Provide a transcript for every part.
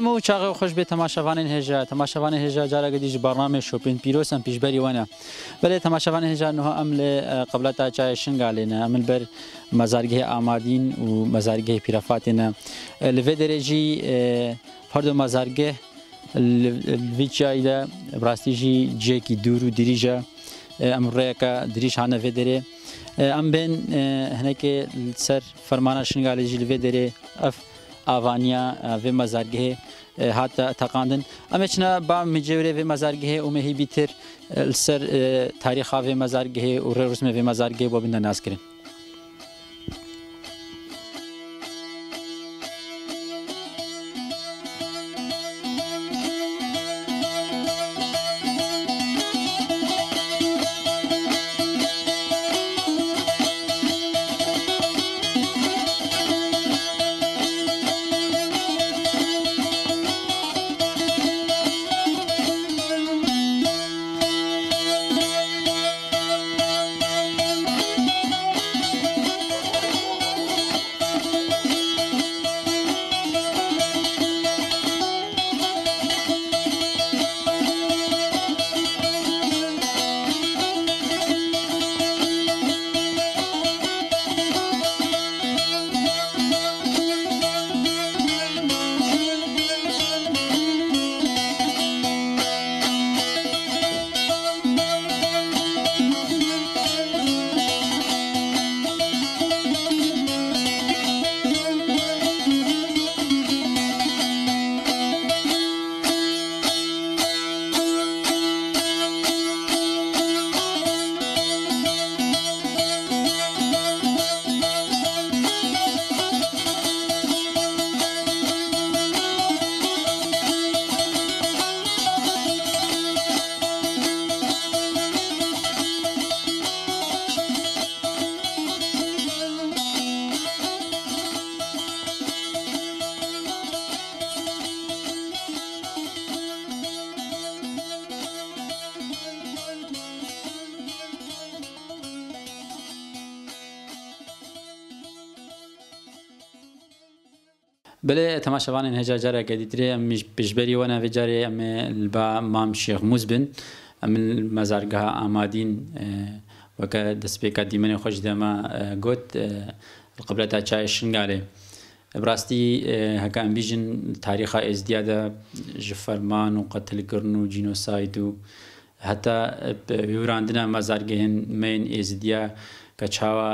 همه چاغه خوش به تماشاوانین هجا تماشاوان هجا جارا گدی برنامه شوپین پیروس هم پیشبری ونه بله تماشاوان هجا نه عمل قبلتا چای شنگالینه عمل بر مزارگه آمادین و مزارگه پیرافاتینه لوی درجی هر دو مزارگه لوی چای ده براستیجی جکی دور و دریجه امریکا دریش هانه وی دره ام بین هنکه سر فرمانه شنگالی جلوی دره اف آوانیا و مزارگه هات تقاندن امچنا با میجوره و مزارگه او مهی بیتر سر تاریخ و مزارگه و رسم و مزارگه با بنده ناز بله تماشا وان هجا جارا قديتري مش بجبري وانا في جاري ام البا مام شيخ مزبن ام المزارقها امادين وكا دسبيكا ديمني خوش دما قوت القبلة تا چاي شنگالي براستي هكا ام بيجن تاريخا ازديادة جفرمان وقتل قرن وجينوسايد حتى يوراندنا مزارقهن مين ازديادة کە چاوە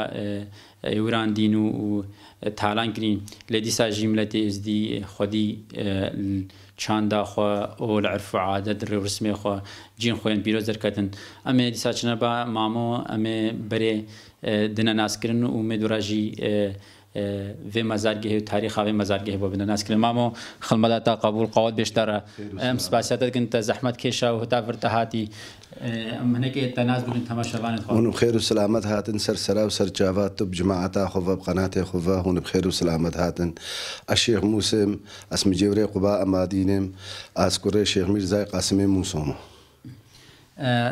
ئێوراندین و و تالان گرین لە دیسا ژیملەتی ئزدی خودی چانداخوا ئۆ لە عرفعادەت ڕێورسمێخوا جین خۆیان بیرۆ زەرکەتن ئەمێ دیساچنە بە مامۆ ئەمێ بەرێ دنە ناسکردن و مێدوراژی و مزارگه تاریخ و مزارگه ببینن از کلمه ما خلمدا تا قبول قواد بیشتر ام سپاسیت کن تا زحمت کشا و تا ورتهاتی منه که تناز بودن تماشاوان خواهد اون بخیر و سلامت هاتن سر سرا و سر جاوات تو جماعتا خو و قنات خو و اون بخیر و سلامت هاتن الشيخ موسم اسم جوری قبا امادینم از کره شیخ میرزا قاسم موسومو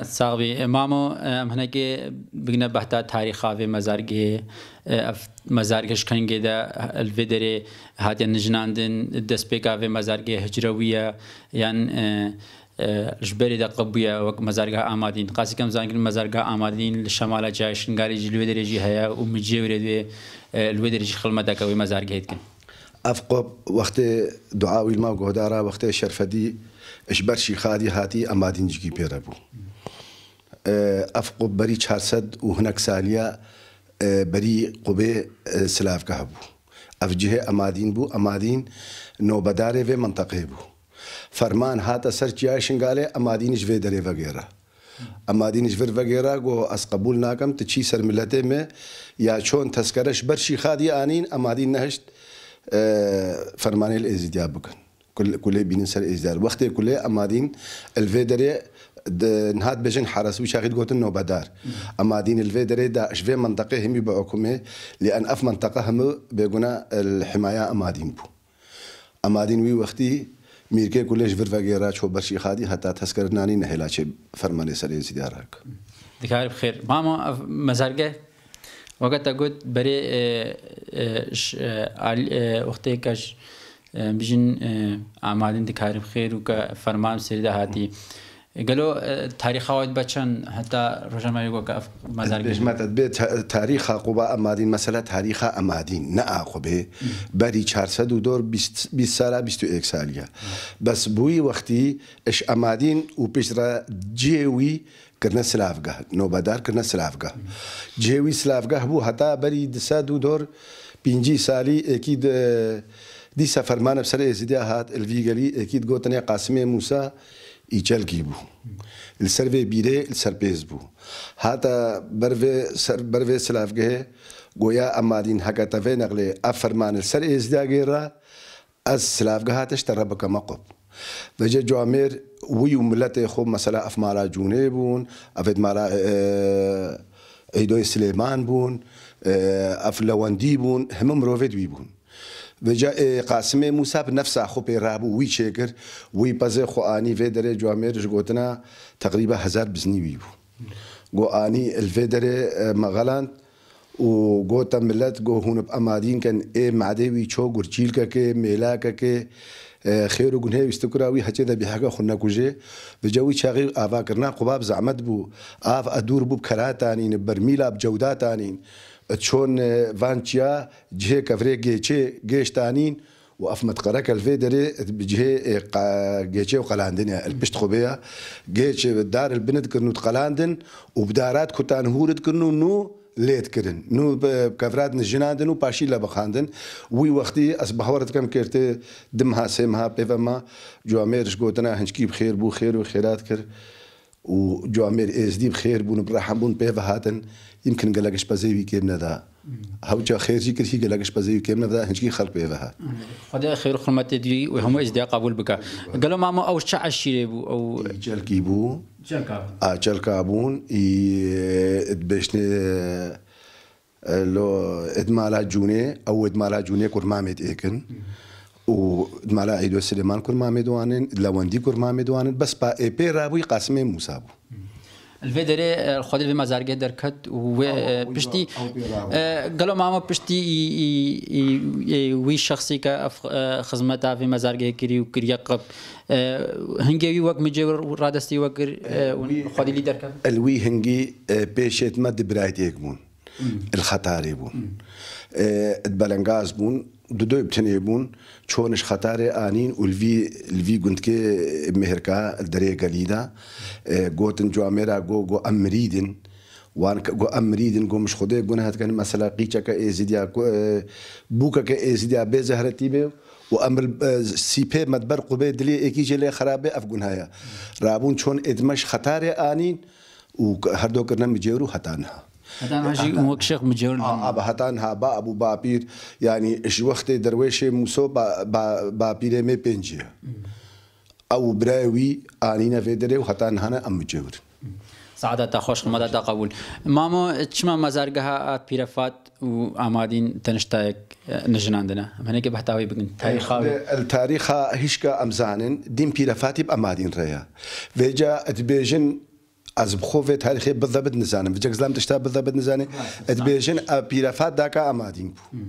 ساغوي امامو ام هنكي بگنا بحتا تاريخا في مزارگي اف مزارگش کنگي دا الفيدري هادي نجناندن دسبيكا في مزارگي هجروية يعني اه، جبری دق بویە وەک مەزارگا ئامادین قاسیکەم زانگرن مەزارگا ئامادین لە شەمالە جایشنگاری لێ دەرێژی هەیە و مجێورێ دوێ اه، لێ دەرێژی خلمە دەکەوەی مەزارگەیتکن ئەف قۆب وەختێ دوعاوی ما گۆدارا وەختێ شەرفەدی اشبر شیخاد ہاتھی امادن جگی پہ ربو اف قبری چھاستد او ہنکسالیہ بری قب سلاب کہ بو افجھ امادین بو امادین نوبدار و منطق بھو فرمان ہاتھ اثر چیائے شنگالے امادینجو درے وغیرہ امادی نشور وغیرہ گو اصقبول ناکم تچھی سر ملت میں یا چھون تھسکراشبر خادی آنین امادین نہش فرمان العزت بکن كل كل بين سر ازدار وقت كل امادين الفيدري نهاد بجن حرس وشاغل قوت النوبة دار أما دين الفيدري دا شفي منطقة همي بعكمه لأن أف منطقة هم بيقونا الحماية أما دين بو أما دين وي وقتي ميركي كلش فرفا غيرا شو برشي خادي حتى تسكر ناني نهلا شي فرماني سري زيدارك دكار بخير ماما مزارقة وقت قلت بري آه، آه، آه، وقتي كاش بژین ئامادن دکارم خێر و کە فەرمان سری داهاتی. گەلۆ تاریخاوت بچەند هەتا ڕژەماری وەکە مەزارگەژمەتت بێت تاریخ قوبا ئەمادین مەسەلە تاریخە ئەمادین نەئاخبێ بەری 400 و دۆر سارا 21 سالیە بەس بووی وەختی ئش ئەمادین و پێشرا جێوی کردە سلاافگە نۆبەدار کردە سلاافگە جێوی سلاافگە هەبوو هەتا بەری دسە و دۆر پنج سالی ئەکی دي دیسا فەرمانە سەر زیدا هات الفيغالي اكيد ئەلڤیگەلی ئەکیت گوتنێ قاسمێ موسا ئیچەلگی بوو سەرێ بیرێ سەر پێز بوو هاتە بەرێ سلافگەهێ گۆیا ئەمادین هەکەتەڤێ نەقلێ ئە فەرمانە سەر ئێزدا گێرا ئەس سلافگە هاتەشتە ڕەبەکەمە قوپ دەجێ جوامێر وی و ملت خوب مثلا افمارا جونه بون ئەفێت مارا ایدوی آه، سلیمان بون آه، افلواندی بون همه هەمە مرۆڤێت وی بوون و جا قاسم موسا نفسه خو پی رابو وی چه کرد وی پزه خو آنی وی داره جوامرش گوتنا تقریبا هزار بزنی وی بو گو آنی الوی داره مغلند و گوتا ملت گو هونب امادین کن ای معده وی چو گرچیل که که میلا که که خیر و گنه استکراوی حتی ده به حقه خونه کوجه و جوی چاغی آوا کرنا قباب زعمت بو آف ادور بو کراتانین برمیل اب جوداتانین چون فانتيا جهه كفري جيتشي جيشتانين وقف متقرك الفيدري بجهه جيتشي وقلاندن البشت خبيه جيتشي بالدار البنت كرنو تقلاندن وبدارات كتان هورد كرنو نو لید کردن نو کفرات نجنادن و پاشی لبخاندن وی وقتی از بحورت کم کرده دم ها سیم ها پیوما جو امرش گوتنا هنچکی بخیر بو خیر و خیرات کرد وجو عمير اس إيه، دي بخير بون براحه بون بيفا هاتن يمكن قلقش لك شبازي ذا هاو جا خير جي كرشي قلقش لك شبازي ذا هنشكي خلق بيفا هات خدا خير خل ما تدري وهم اس دي قبول بك قالوا ماما او شع بو او جال كيبو جال كابون اه جال كابون باش آه، لو ادمالا جوني او ادمالا جوني كور مامت ايكن مم. و مالا ایدو سلیمان کرما میدوانن لوندی کرما میدوانن بس با ایپی راوی قاسم موسی بو الفي اه، خود خدل في مزارجه دركت و بشتي اه، قالوا اه، ماما بشتي وي شخصي كا خدمتها في مزارجه كري وكري يقب هنجي وقت مجور رادستي وقت خدلي دركت الوي هنجي بيشت ما دبرايت يكمون الخطاري بون البلنغاز بون دو بتنی بون چونش خطر آنین اولوی الوی گند که مهرکا دره گلیدا گوتن جو امرا گو گو امریدن وان گو امریدن گو مش خوده گونه هات کنه مثلا قیچا که ایزیدیا بوکا که ایزیدیا به زهرتی به و امر سیپه مدبر قبه دلی اکی جلی خرابه افگنهایا رابون چون ادمش خطر آنین و هر دو کرنا مجیرو هتانها هتان هجي موكشق مجهول آه آبا آه، هتان هابا أبو بابير يعني إش وقت درويش موسو با با بابير مي بينجي أو براوي آنينا في دري وهتان هنا أم مجهول سعادتا خوش مدد قبول ماما چما مزارگها پیرفات و آمادین تنشتایک نجناندنا من هيك بحتاوي بقن تاريخ التاريخ هيشكا امزانن دين بيرفاتي بامادين ريا فيجا اتبيجن از بخوید هر خیلی بذار بد نزنم و جگزلم تشت بذار بد نزنی بیشین پیرفت دکا آمادین بو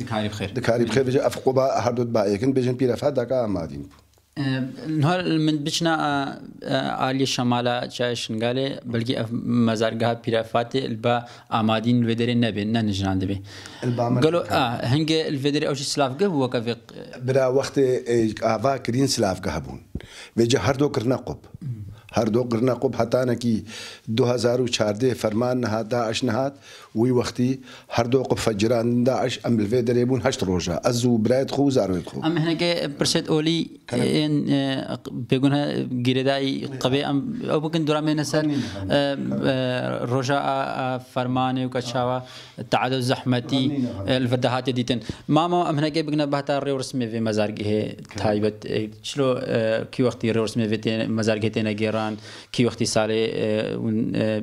دکاری بخیر دکاری بخیر و اف قبا هر دو کن بیشین پیرفت دکا آمادین بو نهار من بچنا عالی شمالا چایشن گاله بلکه اف مزارگاه پیرفت البا آمادین ودری نبی نه نجند نجنان دبی گلو آه هنگ الودری اوش سلافگه هو که برای وقت آوا کرین سلافگه بون و جه هر دو کرنا قب هر دو گرنا قب پتہ کی دو ہزار اچھاردے فرمان نہاتا اش نہات وی وقتی هر دو قف فجران داعش ام الفي دريبون هشت روجا ازو براد خو زارويت خو ام هنا برشت اولي إيه، ان إيه، بيقولها جريداي قبي ام او بكن درامي نسر آه، آه، رجاء آه، فرماني وكشاوا تعادل زحمتي الفردهات ديتن ماما ام هنا بقنا بهتا ريو رسمي في مزارقه هي تايبت إيه، شلو كي وقتي ريو رسمي في مزارقه تينا جيران كي وقتي سالي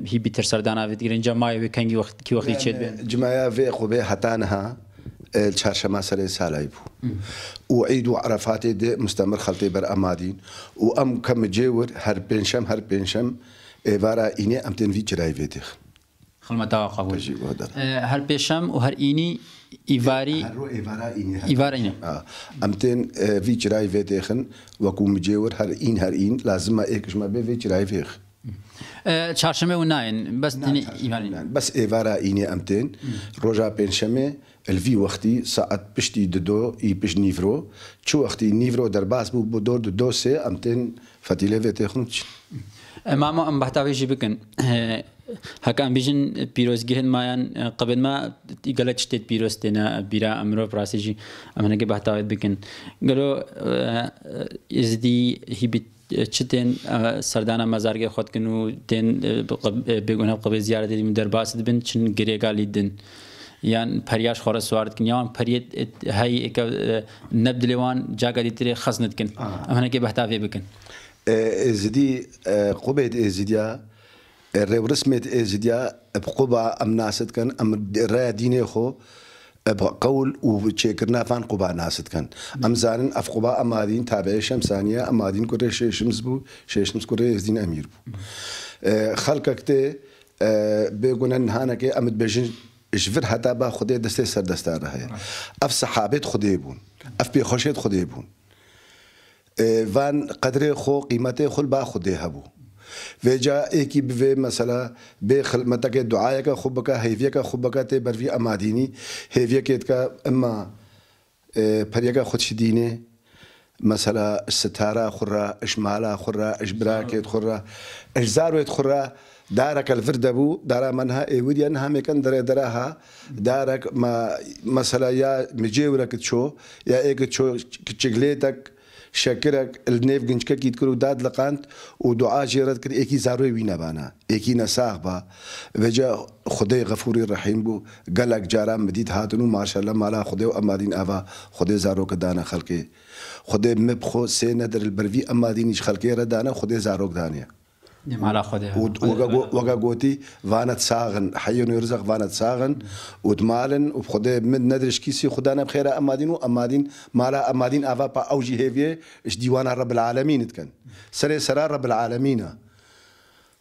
هي بيتر سردانا في جماعي وكان كي وقت وەختی چێت بێن جمایە وێ خۆبێ هەتانەها اه، چهارشەمە سەرێ سالایی بو و عید و عرەفاتی دێ مستەمر خەڵتی بەر ئەمادین و ئەم کەمە جێور هر پێنجشەم هەر پێنجشەم ئێوارە اه، ئینێ ئەم تێنوی جرای خلما خڵمەتەوە قبول اه، هر پێشەم و هەر ئینی ئیواری ئیوارینە ئەم تێن وی جرای جیور هر این هر این لازم ئین لازمە ئێکشمە بێ وێ جرای وێخ چهارشەمە و ناین بەس بەس ئێوارە ئینێ ئەمتێن ڕۆژا پێنجشەمێ ئەلوی وەختی سعات پشتی دو ئی پشت نیڤۆ چوو وەختی نیڤۆ دەرباز بوو بۆ دۆر دۆسێ ئەمتێن فەتیلەوێ ام چ مامە ئەم بەتاوێژی بکەن هەکان بیژن پیرۆزگەهن مایان قبلما گەلە شتێت پیرۆستێنە بیرا ئەمرۆ پراسێژی ئەمەەکە بەتاوێت بکەن گەلۆ ئزدی هیبیت چه دین سردانا مزارگه خود کنو دین بگونه قبل زیاره دیدیم در باس دبن چن گریگالی دین یان پریاش خوره سوارد کن یان پریت هایی اک نبدلیوان جاگا دیتری خزنت کن امنا که بهتاوی بکن ازدی قبید ازدیا رسمت ازدیا بقبا امناست کن ام را دین خو بقول وتشكرنا فان قبا ناست كان أم زارن أف قبا أمادين تابع شمسانية أمادين كره شمس بو شمس كره يزدين أمير بو أه، خلقك تي أه، بيقولن نهانك أمد بجن جفر حتى با خدي دستي سر دستار هي أف صحابت خدي بون أف بيخوشت خدي بون أه، فان قدر خو قيمته خل با خدي هبو ویجا ایک بے مسئلہ بے خلمت کے دعائے کا کا حیویہ کا خوب کا تے بروی امادینی حیویہ کے کا اماں کا خوش دین مسئلہ ستارہ خرہ اشمالہ خرہ اشبرا کے خرہ اشزار و خرہ الفرد بو دارا منہا اے انها میک اندر درا ہا ما مسئلہ یا مجیورک چھو یا ایک چھو چگلے تک شکرک النیف گنجکه کیت کرو داد لقاند و دعا جیرد کرد ایکی زاروی وی نبانا ایکی نساخ با وجا خدای غفوری رحیم بو گلک جارا مدید هاتنو ماشاءالله مالا خدای و امادین آوا خدای زارو کدانا خلقه خدای مبخو سینه در البروی امادینیش خلقه ردانا خدای زارو کدانیه وغاغوتي خدها وقاقوتي فانت ساغن حيون يرزق فانت ساغن ودمالن وبخده من ندرش كيسي خدانا بخير أمادين امادين مالا أمادين أفا با أوجي هيفيه إش ديوانا رب العالمين تكن سري سرا رب العالمين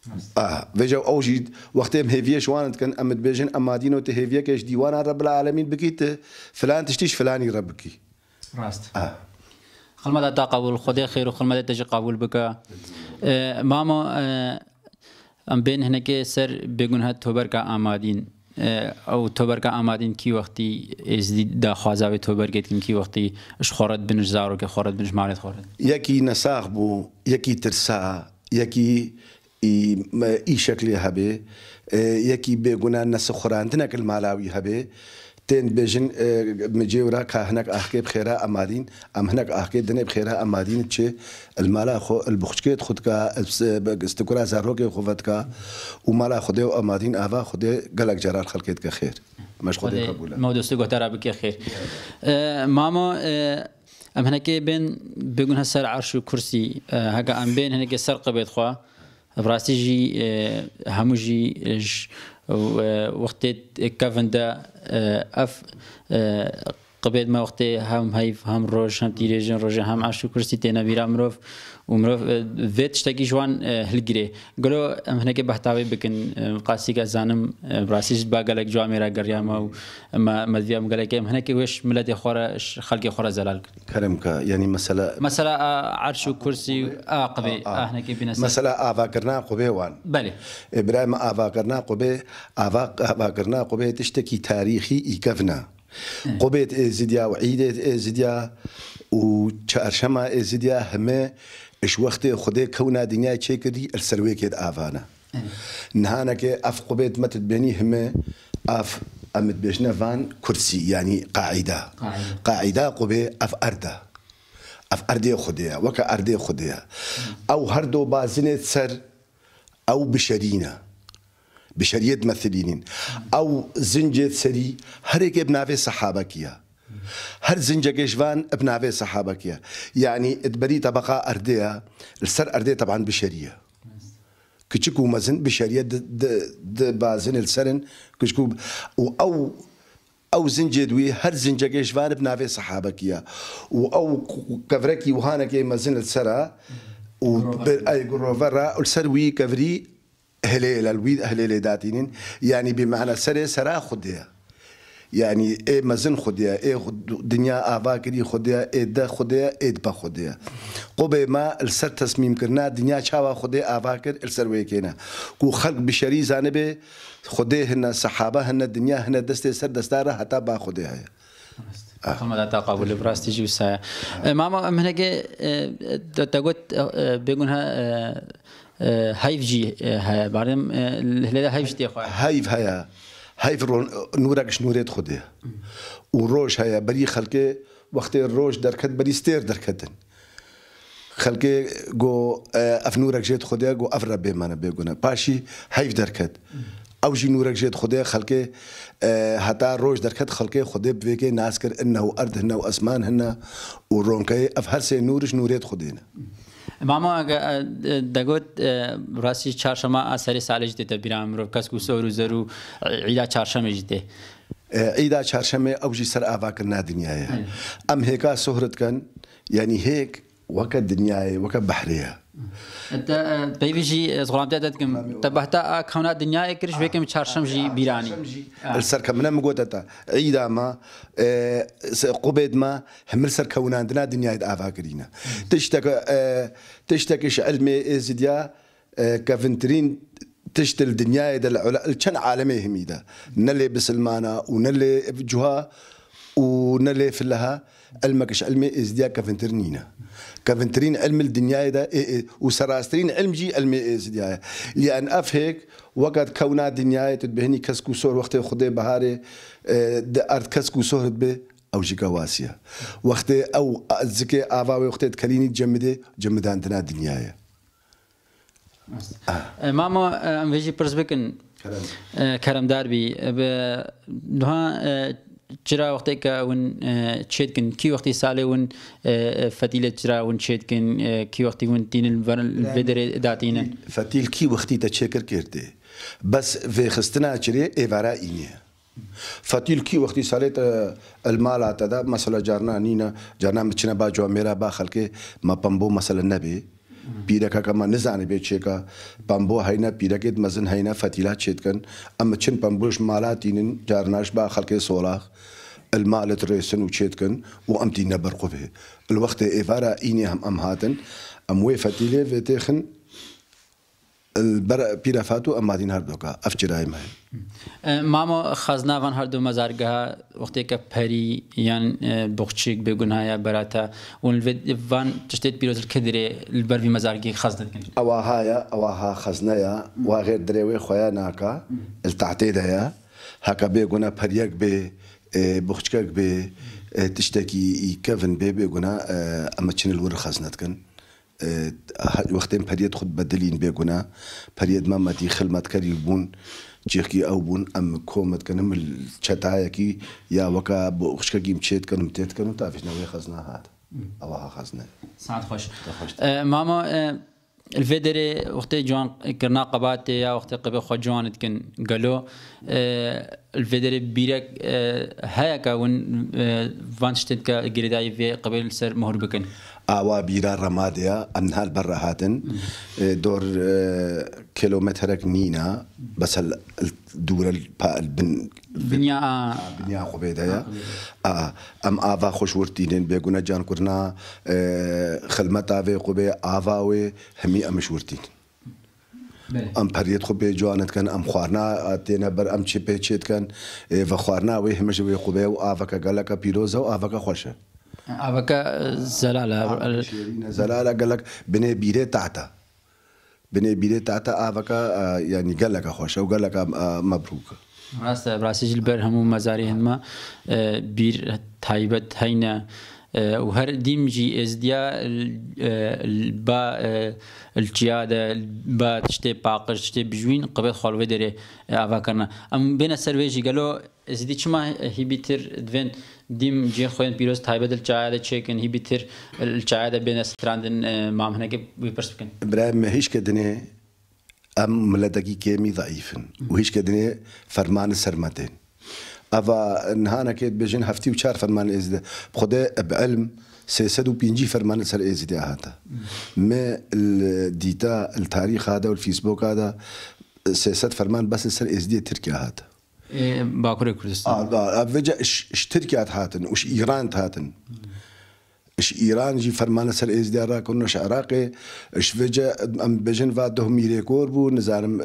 نعم. اه فيجا اوجي وقتهم هيفيه شوان كان امد بيجن امادين دينو تهيفيه كاش ديوان رب العالمين بكيت فلان تشتيش فلاني ربكي راست اه خل ماذا تقبل خدي خير وخل ماذا تجي قبول بك ماما ام بین هنگه سر بگون هد توبرگا آمادین او توبرگا آمادین کی وقتی از دا خوازاوی توبرگیت کن کی وقتی اش خورد بنش زارو که خورد بنش مالت خورد یکی نساخ بو یکی ترسا یکی ای شکلی هبه یکی بگونه نسخوراندنک المالاوی هبه تين بجن اه، مجيورا كا هناك أحكي بخيرها أمادين أم هناك أحكي دني بخيرها أمادين تشي المالا خو البخشكيت خود كا استكورا زاروكي خوفت كا ومالا خده أمادين أهوا خده قلق جرار خلقيت كخير مش خودي قبولا مودو استكو ترى بك خير ماما اه، أم هناك بين بيقول هسر عرش وكرسي اه، هكا أم بين هناك سرقة بيت خوا براسي جي همو وقت كافندا أف قبل ما وقت هم هاي هم روش هم تیرجن روش هم عاشق کرستی تنها بیرا مروف و مرف اه، وقت شتاکی جوان اه، هلگری گلو ام به تابه بکن قاسی که زنم راستیش با گلک جوان میره گریم و ما مدویا مگلک ام هنکه وش ملت خورا خلق خورا زلال کرم که یعنی مثلا مثلا اه، عرش و کرسی آقبه که بینسل مثلا آوا کرنا قبه وان بله ما آوا کرنا قبه آوا کرنا قبه تشتکی تاریخی ایکفنا قبيت ازديا إيه وعيدت ازديا إيه وشارشما ازديا إيه همه اش وقت خده كونا دنيا چه كدي السروي كد آفانا نهانا كي اف قبيت متت بيني همه اف امت بيشنا فان كرسي يعني قاعدة قاعدة قبي اف ارده اف ارده خديا وكا ارده خديا او هردو بازنت سر او بشرينه بشرية ممثلين او زنجة سري هريك بنافي صحابكيا هر زنجة جيشفان بنافي صحابكيا يعني ادبري طبقة أردية السر أردية طبعا بشرية كتشكو مزن بشرية د, د, د بازن السرن كتشكو او او زنجه دوي هر زنجه کې ابن په صحابه كيا او او كفركي وهانا كي مزن السرا و اي ګروفرا السروي كفري هلي للويد اهلي داتينين يعني بمعنى سري سرا خديا يعني اي مزن خديا اي دنيا آبا كري خديا اي ده خديا اي با خديا قبي ما السر تصميم كرنا دنيا شاوا خديا آبا كر السر ويكينا كو خلق بشري زانبه خديا هنا صحابة هنا دنيا هنا دست سر دستارة حتى با خديا هي. خمدا تقابل براستي جوسا ماما من منك تقول بيقولها هايفجي هيا بارم هلا هايفجي تيخوا هايف هيا هايف نورك شنوريت خده وروش هيا بري خلقه وقت الروش دركد بري ستير دركدن خلقه آه، گو اف نورک جید خدا گو اف ربه من بگونه پاشی حیف درکد او جی نورک جید خدا خلقه آه، حتا روش درکد خلقه خدا بویگه ناس کر انه ارد هنه و اسمان هنه و رونکه اف هر سه نورش نوریت خدینه ماما دەگوت ڕاستی چارشەمە ئاسەری ساالش دێتە بیران مرۆڤ کەس و سۆر و زەر و عیدا چارشەمەش دێ. عیدا چارشەمێ ئەوژی سەر ئاواکرد نادنیایە. ئەم هێکا سۆهرتکەن یعنی هێک وەکە دنیاە وەکە بەحرەیە. پیویجی زغلام دادت کم تبهتا خونا دنیا اکرش بکم چارشم جی بیرانی السر کمنا مگوتا تا ایدا ما قبید ما همل سر کونان دنا دنیا اد آفا کرینا تشتک آه، تشتکش علم زدیا آه، كفنترين تشتل دنيا دا الشن عالمي هميدا نلي بسلمانا ونلي بجها ونلي فلها علمكش علمي ازديا كفنترنينا كافنترين علم الدنيا ده إيه، إيه، وسراسترين علم جي علم الدنيا إيه، لأن أف هيك وقت كونا دنيا تبهني كسكو سور وقت خدي بهاري أرد كسكو سور به او جيكواسيا وقت او زكي افا وقت كليني جمده جمدة دنا الدنيا آه. ماما آه، ام فيجي برزبكن آه، كرم داربي دوها آه، جرا وقتی که اون چید کن کی وقتی ساله اون فتیل جرا اون چید کن کی وقتی اون دین بدر داتینه فتیل کی وقتی تا چکر کرده بس و خستنا چری ایوارا اینه فتیل کی وقتی ساله تا المال آتا دا مثلا جارنا نینا جارنا مچنه با جو میرا با خلکه ما پمبو مثلا نبی پیرەکەەکەمە نزانێ بێت چێکە پام بۆ هەینە پیرەکەت مەزن هەینە فەتیلات چێتکەن ئەمە چن پم بۆش مالاتینن جارناش با خەڵکی سۆڵاخ المالت ڕێسن و چێتکن و ئەمتی نەبەرقوبێ الوەختە ئێوارە ئینێ هەم ئەم هاتن ئەم وێ فەتیلێ وێتێخن pîra fat û emadîn her doka ev çirayê me Mama xaznavan her du mezargeha wextêke perî yan boxçîk bêgunaya berata û van tiştê pîrozir kedirê li ber vî mezargî xaz dikin. Ewa haya ewa ha xaznaya wa êr dirê wê xweya naka il tahtê de ya heka bêguna periyek bê boxçikek bê tiştekî kevin bê bêguna em çinil wir xaz nekin. وەختێن پەرێت خودت بەدلین بێگونا پەرێت مامەتی خلمەتکەری بوون جێکی ئەو بوون ئەم کۆمەتکەنم چەتایەکی یاوەکە بۆ خشکەگیم چێتکەنم تێتکەن و تافشنەوەی خەزنا هاات ئەوە خەزنە سات خۆش اه، ماما اه، الفي دري وقت جوان كرنا قبات يا وقت قبل خو جوان كن قالو اه، الفدري دري بيرك هيا كون فانشتن كا في قبل سر مهر بكن ئاوا بیرا ڕەمادەیە ئەنهال بەرە هاتن اه، دۆر اه، کیلومترێک نینە بەسەر دوورە بنیا خوبێدەیە ئەم ئاوا خۆشوردینێن بێگونە جانکردنا اه، خلمەتاوێ خوبێ ئاواوێ هەمی ئەمەشوردین. ئەم پەرێت خو بێ جوانتکەن ئەم خواردنا تێنە بەر ئەم چی پێچێتکەن بە خواردناوەی هەمەشەوەی خوبێ و ئاوەکە گەلەکە پیرۆزە و ئاوەکە خۆشە. عبك زلالة آه، زلالة قال لك بني بيري تعتا بني بيري تعتا عبك آه، يعني قال لك خوش وقال لك آه، مبروك راست براسي جلبر همو مزاري هنما بير تايبت هينا وهرديمجي ازديا با الجيادة با تشتي باقر تشتي بجوين قبل خالوه داري افا كرنا ام بين السرويجي قالوا ازدي چما هي بيتر دوين ديم جي خوين بيروز تايبه دل جاية چيكن هي بيتر الجاية بين استراندن مام هناك بيبرس بكن ابراهيم هيش كدني ام ملدقي كيمي ضعيفن وهيش كدني فرمان سرمدين اوا نهانا كيت بجن هفتي وشار فرمان ازدا بخدا بعلم سيسد وبينجي فرمان سر ازدا هذا ما ديتا التاريخ هذا والفيسبوك هذا سيسد فرمان بس سر ازدا تركيا هذا إيه، باكوري كردستان اه اه فجأة اش تركيا هاتن وش ايران هاتن اش ایران جی فرمان سر ازدیارا کنش عراق اش وجه ام بجن و ده میره کور بو نزانم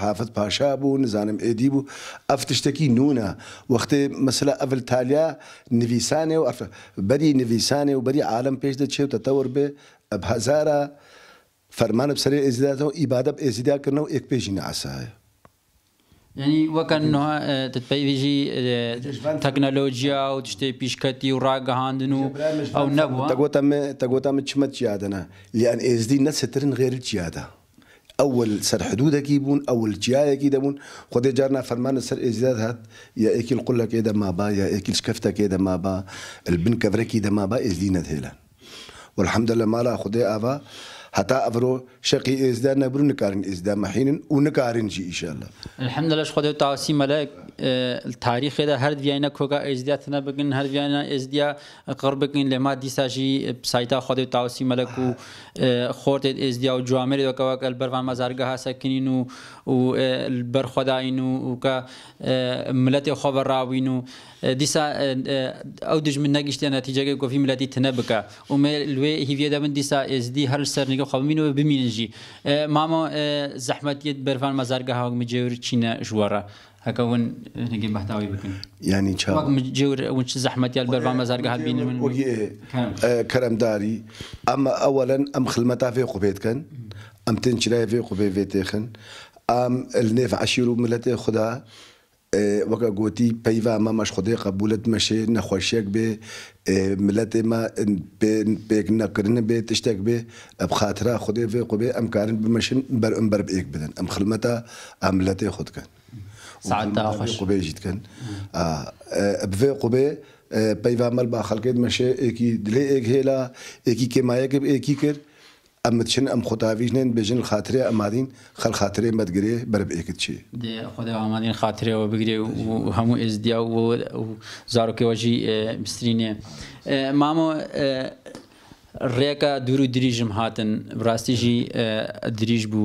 حافظ پاشا بو نزانم ایدی بو افتشتکی نونه وقت مثلا اول تالیا نویسانه و بری نویسانه و بری عالم پیش ده چه و تطور به اب هزاره فرمان بسر ازدیارا و ایباده ب ازدیار کرنه و ایک پیشی نعسه يعني وكان وكانه بيجي تكنولوجيا وتشتي بيشكتي وراغ هاندنو او نبوه تقوتا ما تقوتا ما تشمت جادنا لان از دي ناس ترن غير جاده اول سر حدود كيبون اول جايه كيدمون خد جارنا فرمان سر ازداد هات يا اكل قله كيدا ما با يا اكل شكفته كيدا ما با البن كفره كيدا ما با از دي والحمد لله ما لا خدي إيه افا حتى افرو شقي ازدا نبرو نكارن ازدا محين ونكارن جي ان شاء الله الحمد لله شخدو تعاسي ملاك آه، التاريخ ده هر فيانا كوكا ازدا تنا بكن هر فيانا ازدا قربكن لما ديسا جي بسايتا خدو تعاسي ملاك و آه، خورت ازدا و جوامر وكا وكا البرفان مزارقها ساكنين و آه، البر خداين وكا ملت خبر راوين ديسا او دج من ناقشتي نتيجه كو في ملاتي تنبكا وما لوي هي دا من ديسا از دي هر سر نيكو خامينو بمينجي ماما زحمت يد برفان مزارقه هاك مجور تشينا جوارا هكا وين نجي بحتاوي بكن يعني تشا وقت مجور وين زحمت يا البرفان مزار قاعد بين من آه، كرم داري اما اولا ام خلمتا في قبيت كان ام تنشرا في قبيت فيتخن ام النيف عشيرو ملتي خدها وەکە گوتی پەیوا مەمەش خودی قبولت مەشێ نەخۆشیەک بێ ملەتێ ما پێک نەکردنە بێ تشتێک بێ ئەب خاترا خودێ بێ قوبێ ئەم کارن بمەشن بەر ئەم بەر بێک بدەن ئەم خلمەتە ئەم ملەتێ خودکەن قوبێژیتکەن بێ قوبێ پەیوا مەل با خەڵکێت مەشێ ئێکی دلێ ئێک هێلا ئێکی کێمایەکە ئێکی کرد ام چن ام خداویش نن بجن خاطره امادین خل خاطره مدگری بر بیکت چی دی خدا امادین خاطره و بگری و همو از دیا و زارو که وجی بسترینه مامو ریکا دورو دریجم هاتن براستی جی دریج بو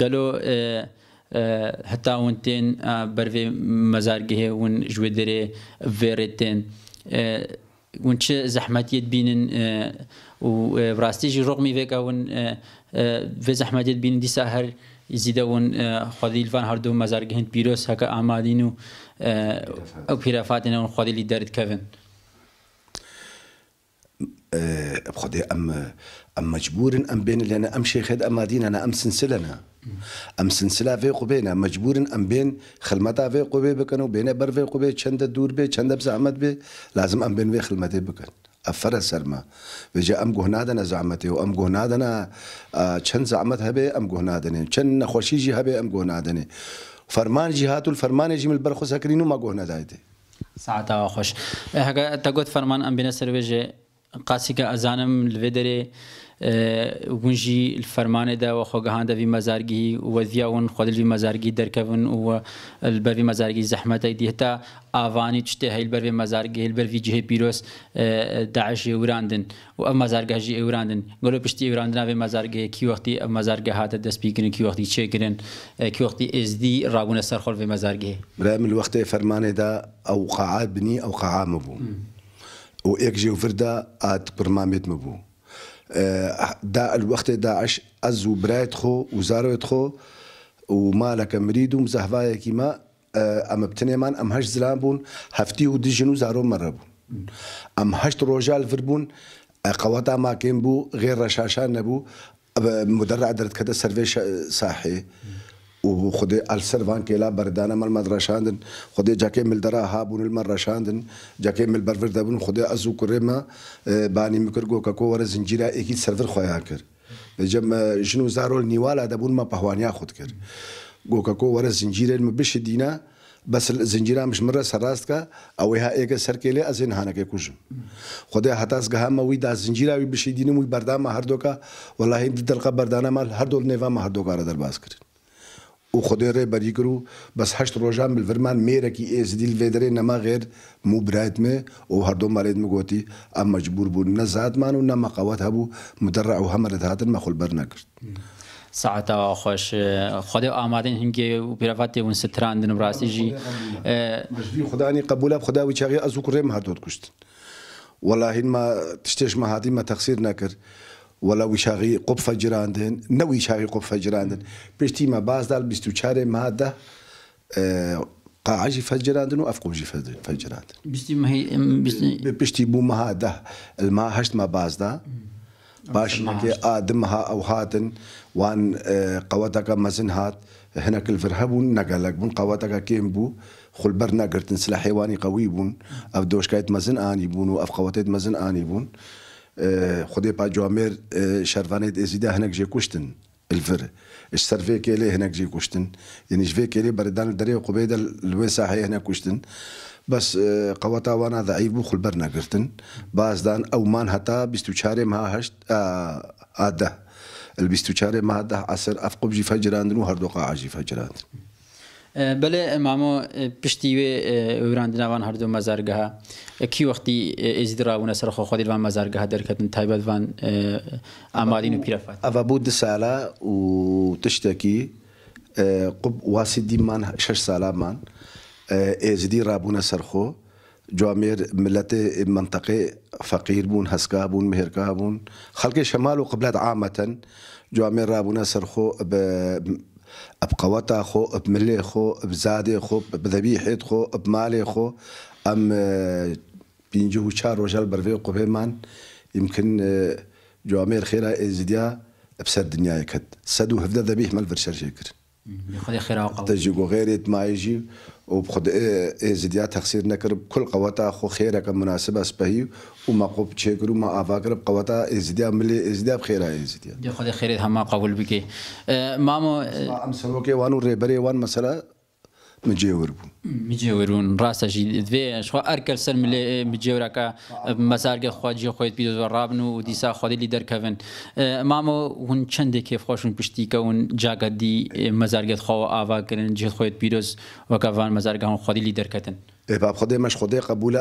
گلو حتا ونتن بروی مزارگه ون جوی دره ویرتن ون چه زحمتیت بینن اه، و اه، براستی جی رغمی وکا ون و اه، زحمتیت بینن دیسا هر زیده ون خودی الفان هر دو مزارگهند بيروس هكا امادينو و او پیرافاتین ون خودی لی دارد کفن بخدي ام ام مجبور ام بين اللي انا ام شيخ هذا ام انا ام سنسلنا ئەم سنسلا فێ قوبێنە مەجبورن ئەم بێن خلمەتا فێ قوبێ بکەن و بێنە بەرێ قوبێ چەندە دوور بێ چەندە بزەحمەت بێ لازم ئەم بێن وێ خلمەتێ بکەن ئەفرە سەرمە بێجە ئەم گۆنادەنە زعمەتێ و ئەم گۆنادەنە آه، چەند زعمەت هەبێ ئەم گۆنادنێ چەند نەخۆشیژی هەبێ ئەم گۆنادنێ فەرمانجی هاتو فەرمانێکی مل بەرخۆسەکردین و مە گۆنەدایێ ساعتەوە خۆش هەگە تەگوت فەرمان ئەم بینە سەروێژێ قاسیکە ئەزانم لێ دەرێ ونجي الفرمان دا وخوغهان دا في مزارقي وذيا ونخود في مزارقي دركبن والبر في مزارقي زحمة دي هتا آفاني تشتي هاي البر في مزارقي البر في جهة بيروس داعش يوراندن وأما مزارقه جي يوراندن قالوا بشتي يوراندنا في مزارقي كي وقتي مزارقه هاتا دست بيكرن كي وقتي تشيكرن كي وقتي از دي راقونا سرخول في مزارقي برام الوقت فرمان دا أو قاعات بني أو قاعات مبو و إيك جيو فردا آت برمامت مبو آه، دا الوقت داعش از و خو و زاروت خو و مالك مريدوم زهوايا كيما آه، ام بتنيمان ام هش زلان هفتي و دجنو زارو مرة ام هشت روجال فربون آه، قواتا ما كان بو غير رشاشان نبو مدرع درت كده سرفي صاحي و خودی السر وان کلا بردانه مل مد رشاندن خودی جاکی مل درا هابون المر رشاندن جاکی مل برور دبن خودی ازو کرما بانی مکر گو ککو ور زنجیره ایکی سرور خویا کرد جم جنو زارول نیوالا دبون ما پهوانیا خود کرد گو ککو ور زنجیره م بش دینه بس زنجیره مش مره سراست کا او ها ایګه سر کې له ازین هانه کې کوجم خدای هتاس غه ما وی دا زنجیره وی بشیدینه مو بردامه هر دوکا والله د دل قبردانه مال هر دول نیوه ما هر دوکا را در باز کړی و خدای ره بری کرو بس هشت روژان بالفرمان میره کی ایز دیل ویدره نما غیر مو برایت می و هر دو مالید مگوتی ام مجبور بود نه زاد من و نه مقاوت هبو مدرع و همرد هاتن مخول بر نکرد ساعت خوش خود آمدن هنگی و پیروت و ستراندن و راستی جی خدا نی قبول خدا و چاگی از او کرم هر دوت کشتن والله ما تشتش ما هاتی ما تقصیر نکرد ولو شاغي قبفة جراندن نوي شاغي قبفة جراندن بشتي ما باز دال بيستو چاري مادة اه، قاعجي فجراندن وافقوجي فجراندن بشتي ما هي بشتي بشتي بو ما هذا الما هشت ما باز دا باش آدمها أو هاتن وان اه، قواتك مزن هات هناك الفرهبون نقلق بون قواتك كيم بو خل برنا قرتن سلاح حيواني قوي بون أف دوشكايت مزن آني بون وأف قواتيت مزن آني بون خدي با جوامر اه، شرفانيت ازيدا هناك جي كوشتن الفر اش السرفي كيلي هناك جي كوشتن يعني جفي كيلي بردان الدري وقبيده الوساحه هنا كوشتن بس اه، قوتا وانا ضعيف بو خل برنا قرتن باز دان او مان هتا بيستو چاري ما هشت اه، آده البيستو چاري ما هده عصر افقب جي فجراندن و هردوقا عجي فجراندن بله امامو پشتی و اوران دنوان هر دو مزارگه کی وقتی ازدرا و نصر خو خودی وان مزارگه درکتن تایبت وان امالین و پیرفت اوا بود سالا و تشتکی اه، قب واسی دیمان شش سالا من ازدی اه، رابون سرخو جوامير ملت منطقة فقير بون هسكابون مهركابون خلق الشمال وقبلات عامة جوامير رابونا سرخو بقوتها خو بملي خو بزادي خو بذبيحة خو بمالي خو أم آه، بينجو وشار وجل برفيق قبيمان يمكن آه، جوامير خيرا إزديا بسد الدنيا كد سدو هفدا ذبيح مال فرشر شكر يخلي خيرا تجيكو غيرت ما يجي و بخود زیدیا تقصیر نکرب کل قوتا خو خیره که مناسب است بهی و ما قب چه کرو ما آوا کرب قوتا زیدیا ملی زیدیا خیره زیدیا خود خیره همه قبول بکی مامو ام سلوکی وانو ریبری وان مثلا مجێور بوو مجێورون ڕاستەشی دوێ ئەرکەل سەر مجێورەکە مەزارگە خواجی خۆیت بیدۆ ڕابن و دیسا خۆدلی دەرکەون مامە هون چندێک خۆشون پشتیکەون جاگەدی مەزارگەت خۆەوە ئاواگرن جێت خۆیت بیرۆز وەکەوان مەزارگان خۆدلی دەرکەتن باب خدای مش خدای قبول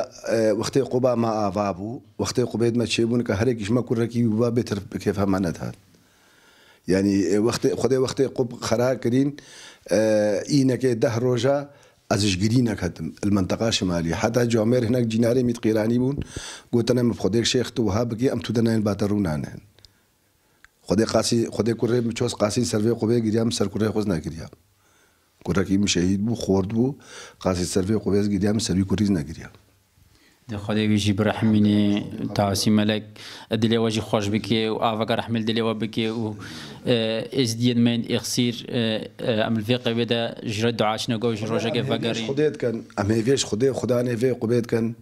وقتی قبا ما آوا بو وقتی قبید ما چی بون که هر یکیش ما کرکی و با بهتر کیف هم ندهد یعنی وقت خدای وقت قب قرار کردین اینکه ده روزه ازش گیری نکردم المنطقه شمالی حتی جامعه هناك جناره میت قیرانی بون گوتنه من خدای شیخ تو وها بگی ام تو دنه باترونانه خدای قاسی خدای کره چوس قاسی سروی قوه گیریم سر کره خوز نگیریم کره کی شهید بو خورد بو قاسی سروی قوه گیریم سروی کریز نگیریم ده خدای ویجی برحمینی تاسی ملک دلی واجی خوش بکی و آفاق رحمل دلی و بکی و اه، از دین من اخسیر عمل اه، فی قبيدة جرد دعاش نگو جرد جاك فقري خدای كان أم هيفيش خدای خدا نيفي کن كان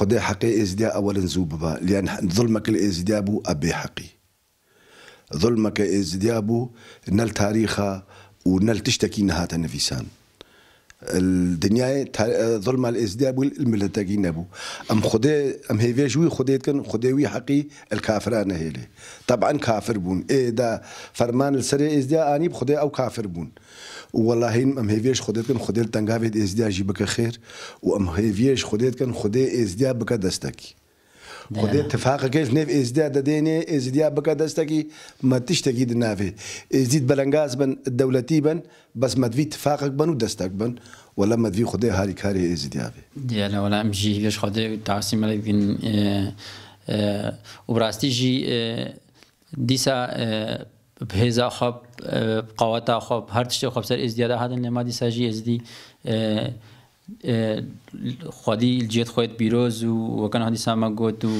حقی حقي ازديا أولا زوب با لأن ظلمك الازديابو أبي حقي ظلمك بو نل تاريخا ونل تشتکی نهاتا نفیسان دنیای ظلم الازداب والملتقي نبو ام خدي ام هيفي جوي خدي كان خديوي حقي الكافرانه هيلي طبعا كافر بون اي دا فرمان السري ازدا اني بخدي او كافر بون والله ام هيفيش خدي كان خدي تنغافيد ازدا جي بك خير وام هيفيش خدي كان خدي ازدا بك دستك خود اتفاق كيف نيف ازديا دديني ازديا بكا دستكي ما تشتكي دنافي ازديد بلنغاز بن الدولتي بن بس ما تفي اتفاقك بن ودستك بن ولا ما تفي خدي هاري كاري ازديا بي ديالا ولا ام جي ليش خدي تعسيم لكن اه اه وبراستي جي اه ديسا بهزا خب قواتا خب هر تشتي خب سر ازديا هذا لما ديسا جي ازدي خودی جیت خود بیروز و وکن هدی ساما گوت و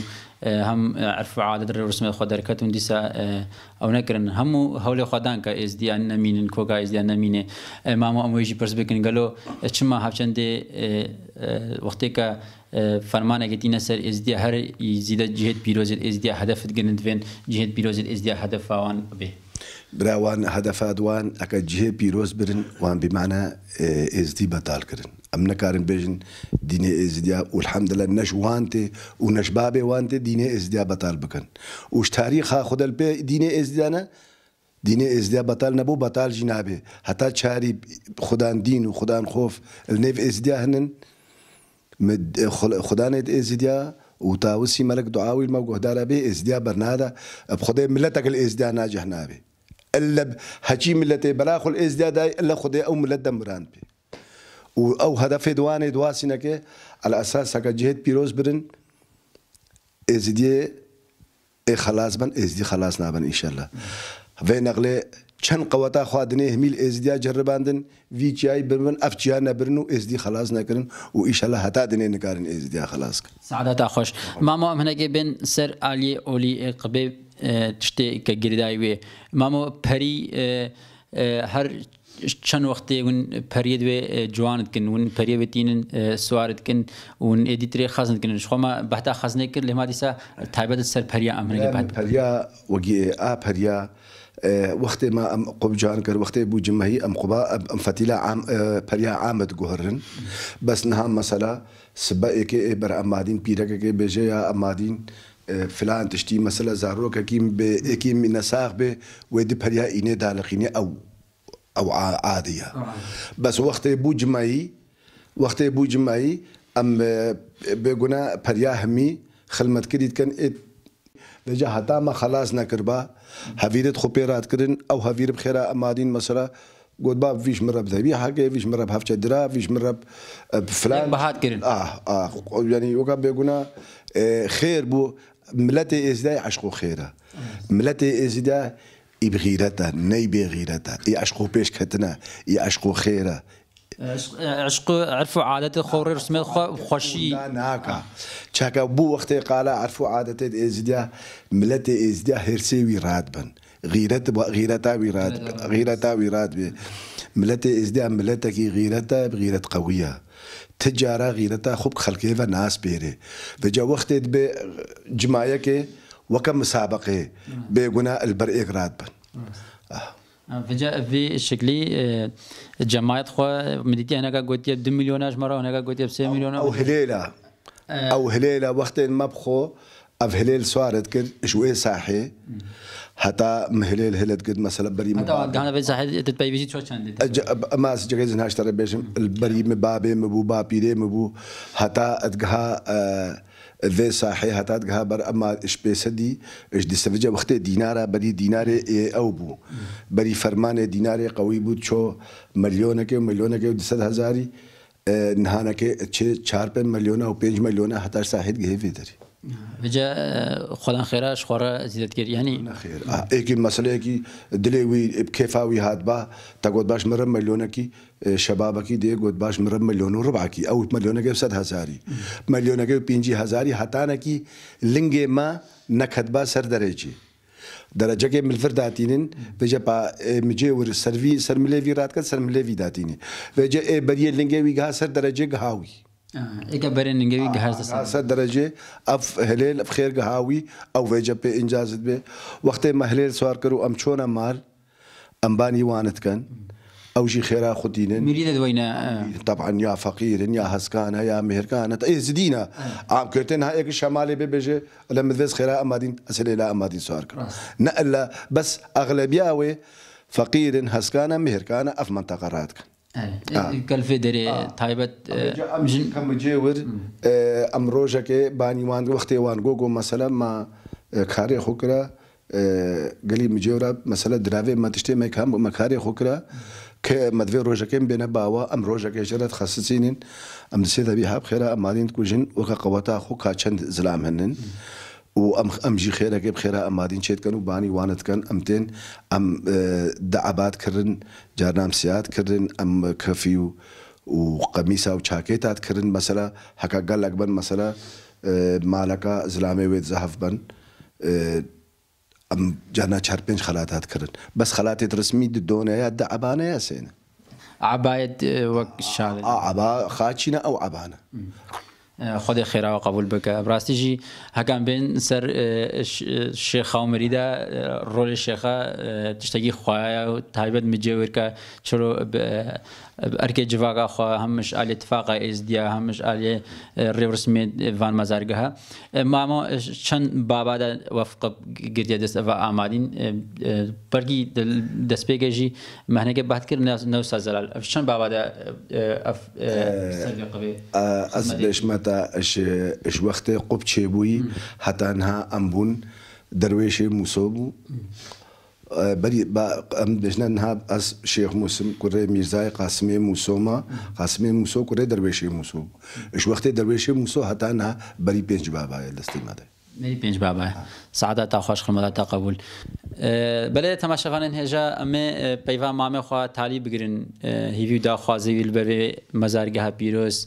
اه، هم عرف عادت رسم خود درکت و دیسا اه، او نکرن همو هول خودان که از دی ان نمینن کوگا از دی ان نمینه اه، مامو امویجی پرس بکن گلو چما هفچنده وقتی که فرمان که تینا سر از دی هر زیده جهت بیروز از دی هدفت گنند وین جهت بیروز از دی هدف آوان به براوان هدف ادوان اکا جه پیروز برن وان بمعنى اه، ازدی بطال کرن ام نکارن بیجن دین ازدیا والحمدلله نش وانته و نش باب وانته دین ازدیا بطال بکن وش تاریخ ها خود الپی دین نه دین ازدیا بطال نبو بطال جنابه حتا چاری خدان دین و خدان خوف النف ازدیا هنن مد خدان ازدیا وتاوسي ملك دعاوي الموجه دارا به ازديا برنادا بخدي ملتك الازديا ناجح نابه الا هجي ملت براخو الازداد الا خدي او ملت دمران بي او هدف دوان دواسنه کې على اساس هغه جهاد پیروز برن ازدی خلاص بن ازدی خلاص نه بن ان شاء الله و نقله چند قوتا خوادنه همیل ازدیا جرباندن وی چی آی برمن اف چی نبرن و ازدی خلاص نکرن و ایشالله حتا دنه نکارن ازدیا خلاص کن سعادت خوش ما مؤمنه که بین سر علی اولی قبیب تشتێککە گردای وێ مامۆ پەری هەر چەند وەختێ ون پەرە دوێ جوانتکن ون پەرێوێتینن سوارتکن ون ئێدیترێ خەزنکن خۆمە بەتا خەزنێ کرد لێ مادیسا تایبەت سەر پەریا ئەمریکا پەریا وەگی ئا پەریا. وەختێ ما ئەم قوبجان کرد وەختێ بوو جمهی ئەم قوبا ئەم فەتیلا پەریا ئامەد گوهرن بەس نها مەسەلا سبەیەکێ ئێ بەر ئەمادین پیرەکەکەی بێژەیە ئەمادین فلان تشتي تشتی مەسلە كيم بێکی منەساغ بێ وێ دپەریا ئینێ دالەقینێ ئەو ئەو عادە بەس وەختێ وقت جمایی وەختێ بوو جمایی ئەم بێگونا پەریا هەمی خلمەتکردی کەن لەجا هەتامە خلاص نكربا هەویرت خبيرات پێراتکردن أو هەویر بخێرا أمادين مەسرە قلت باب فيش مرب ذبي حاجه فيش مرب هفشه درا فيش مرب فلان بهات كرن اه اه يعني وقبل بيقولنا آه، خير بو ملتي إزدا عشقو خيرها ملتي إزدا بغيرتها ني بغيرتها يعشقوا بيشكتنا يعشقوا خيرها عشقوا عرفوا عادة خوري رسمي خوشي ناكا تشاكا بو وقت قال عرفوا عادة إزدا ملتي إزدا هرسي بن غيرت غيرتا وراد غيرتا وراد ملتي إزدا ملتك غيرتا بغيرت قوية تجارة غيرتا خوب خلقه و ناس بيري و جا وقت به جماعية كي وكم مسابقة گناه البرئي اقراد بن آه. جا في شكلي آه، جماعة خوا مديتي هنگا قلت دو اش مرة هنگا قلت سه مليون أو هليلة آه. أو هليلة وقت ما بخو أف هليل سوارد كر شوي ساحي حتى قد مثلا بري انا تتبي بيجي شو ما ترى بری البري مبابي مبو با پیرے مبو ہتا ادگھا بر اما اش اش دي صدی وقت دینارا بري دينار او بو بري فرمان دينار قوي بود شو هزاري دینار کویبود چھو ملیون کے نہان کے چھار پہ ملونا بجا خلان خيراش خورا زيادة كير يعني نخير آه. ايكي مسألة كي دليوي بكيفاوي هاد با تقول باش مرم مليونكي شبابكي دي قد باش مرم مليون وربعكي او مليونكي بسد هزاري مليونكي بينجي هزاري حتانكي لنجي ما نكهد با سر درجي درجه کې ملفر داتینن بجې په مجه ور سروي سرملې وی رات کا سرملې وی داتینې بجې بریې لنګې وی غا سر درجه غاوي آه، إيجا برين نجيبي جهاز تسمع هسا آه، درجة أف هلال بخير قهاوي أو فيجا بي إنجاز بي وقت ما هلال سوار كرو أم شونا مال أم باني وانت كان او جي خيرا خدين مريد دوينا آه. طبعا يا فقير يا هسكان يا مهركان اي زدينا آه. عم هاي شمالي ببيجي لما ذس خيرا امادين اسئله لا امادين سوارك نقلا بس اغلبيه فقير هسكان مهركان اف منطقه راتك کل فدری تایبەت هەمەجێور ئەم ڕۆژەکێ بانیوان وەختێوان گۆگۆ مەسەلە ما کارێ آه، خۆکرە گەلی آه، مجێورە مەسەلە دراوێ مەتیشتێ مەکەم بۆ مەکارێ خۆکرە کە مەدوێ ڕۆژەکەم بێنە باوە ئەم ڕۆژەکەژێرت خەسچینین ئەم دسێ دەبی هااب خێرا ئەمانین کوژین وەکە قەوەتا خۆ کا چەند زلام هەنن. وام امجي خيرك بخيرها ام مادين شيت كانوا باني وانت كان امتين ام دعبات كرن جارنام سيات كرن ام كفيو وقميصه وشاكيتات كرن مثلا هكا قال لك بن مثلا مالكا زلامي ويت زهف بن ام جانا چهار پنج خلاتات کرن بس خلاتت رسمی دونه یا دعبانه یا سینه عباید وقت شاله عبا خاچینه او عبانه خودی خێراوە قبول بکە ڕاستیژی هەکان بێن سەر شێخاومەریدا ڕۆلی شێخە تشتێکی خوایە و تایبەت مجێورکە چۆ ارکی جیڤاگا خو همش همش از دیا ریورس می وان مزارگه هەمش ئالی تفاقا ئێزدیا هەمش ئالیێ ڕێورسمی ڤان مەزارگەها مامۆ چەند بابادا وەفق گردە دەست ئەە ئامادین بەرگی دەستپێگەژی مەهنەگە باتکرد نە سازەلال چەند بابادا ئەس بێشمەتە ش وەختێ قوب چێبووی هەتانها ئەم بوون دەروێشێ مووسۆ بوو. بری با ام از شیخ موسم کره میرزای قاسم موسو قسم قاسم موسو کره درویش موسو اش وقت درویش موسو حتی نه بری پنج بابا دستی مده مری پنج بابا سعادت تا خوش خدمت تا قبول بله تماشاگان هجا ام پیوا مام خوا تالی بگیرن هیوی دا خوازی ویل بر مزارگه پیروز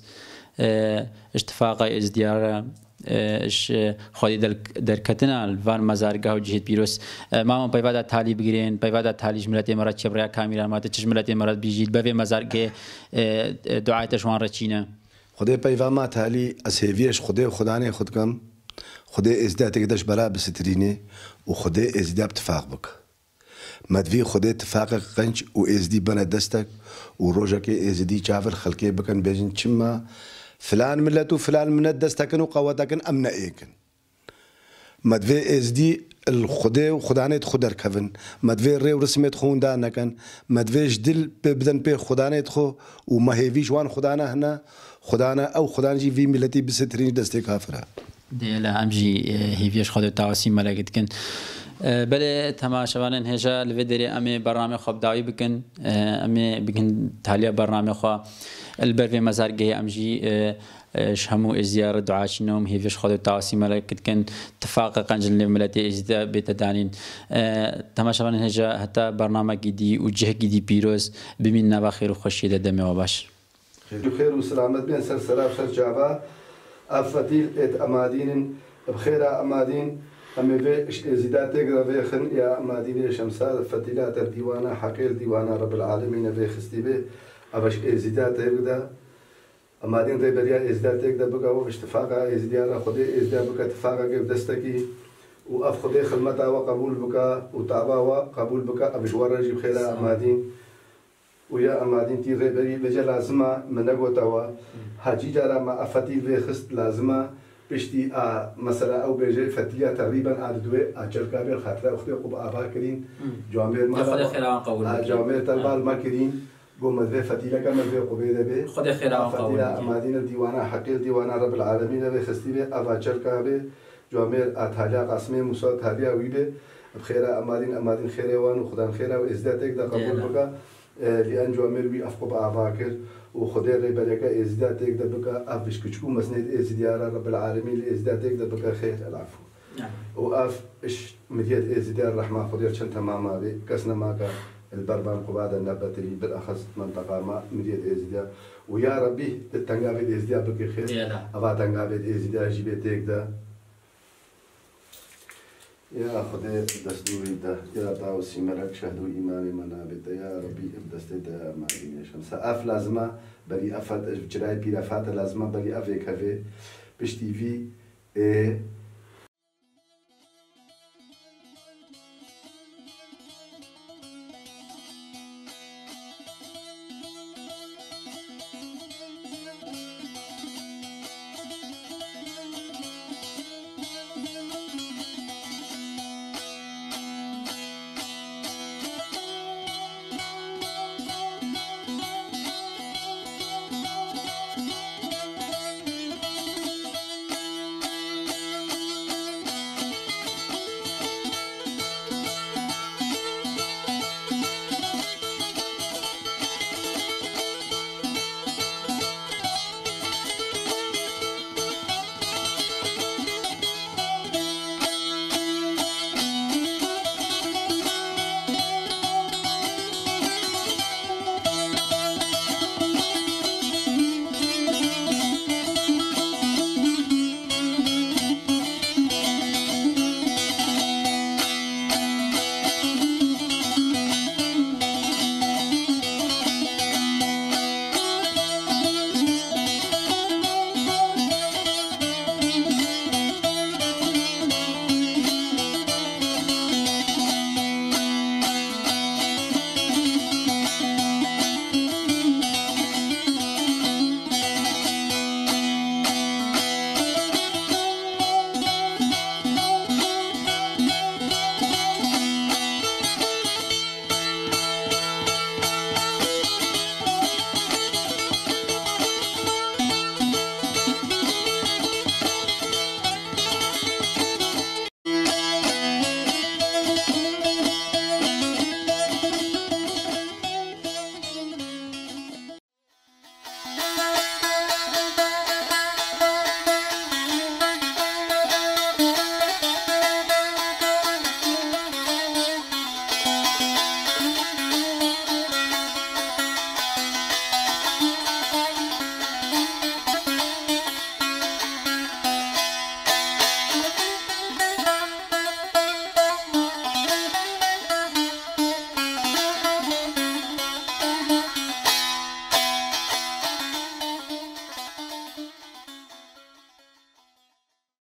اتفاق از دیار خودی دەرکەتنا وان مەزارگا و جهێت پیرۆست مامان پەیوادا تالی بگرێن پەیوادا تالیش ملەت ئێمەرە چێبریا کامیرانماتە چش ملەت ئێمەرەت بیژیت بەبێ مەزارگێ دوعاتە شوان ڕەچینە خدای پەیواما تالی ئەسێویش خدای خوددانێ خودکەم خدای ئێزدا تێکدەش بەرا بسترینێ و خدای ئێزدا تفاق بکە مدوی خودی تفاق قنج و ئێزدی بنە دەستێک و ڕۆژەکەی ئێزدی چاور خەلکێ بکەن بێژن چما فلان ملته فلان من دستكن وقوتكن أم نأيكن مدفي إز دي الخدي وخدانة تخدر كفن مدفي ري ورسمة خون دانكن مدفيش دل ببدن بي خدانة تخو وما هيفيش وان خدانة هنا خدانة أو خدانة جي في ملتي بسترين دستي كافرة دي لا أمجي آه، هيفيش خدو تاوسي ملاكت كن آه، بله تماشاوانن هجا لوی دری امی برنامه خوب داوی بکن آه، امی بکن تحلیل برنامه خواه البر في مزار جه امجي اه، اه، شهمو ازيار دعاش نوم هي فيش خذ تاسي ملكت كن تفاق قنجل ملتي اجدا بتدانين أه تماشا من هجا حتى برنامج جدي وجه جدي بيروز بمن نبا خير وخشي دمي وباش خير خير وسلامت بين سر سراب سر جابا افتيل ات امادين بخير امادين امي في ازيدا تقرا في خن يا امادين شمسات فتيلات الديوانه حقيل ديوانه رب العالمين في خستي به اوش ازدیات ایگدا اما دین ری بریا ازدیات ایگدا بگا و اشتفاقا ازدیارا خود ازدیار بگا اتفاقا دسته دستکی و اف خود خدمتا و قبول بگا و تابا و قبول بگا اوش ورا جیب خیلا اما دین ويا أمادين تي غيبري بجا لازمة منقوة توا حاجي جارا ما أفتي في خست لازمة پشتی آ مثلا أو بجا فتية تقریبا عدد دوي أجر كابير خاطرة أختي قب آبا كرين جوامير ما جوامير تلبال آه. ما كرين قوم ذي فتيلة كما ذي قبيلة به خد خير فتيلة أمادين الديوانة حقيل ديوانا رب العالمين به خستي به أبا شركة به جوامير أتحاليا قسمي موسى تحاليا ويبه بخير أمادين أمادين خير وان وخدان خير وإزدادك دا قبول بكا اه، لأن جوامير بي وي أفقب أعباكر وخدي ربك إزدادك دا بك أفش كتشكو مسند إزديارة رب العالمين إزدادك دا بك خير العفو نعم وأف إش مديت إزديار رحمة خدير شن تمام بي كسنا ماكا البربان قبادة النبتري بالأخص منطقة ما مريد إزديا ويا ربي التنقابي إزديا بك خير أبا تنقابي إزديا جيبتك ده يا خدي دستوري ده يا داوسي ملك شهدو إيماني منابت يا ربي دستي ده ما بينيشم سأف لازمة بري أفت جراي بيرفات لازمة بري أفيك هفي بشتي في إيه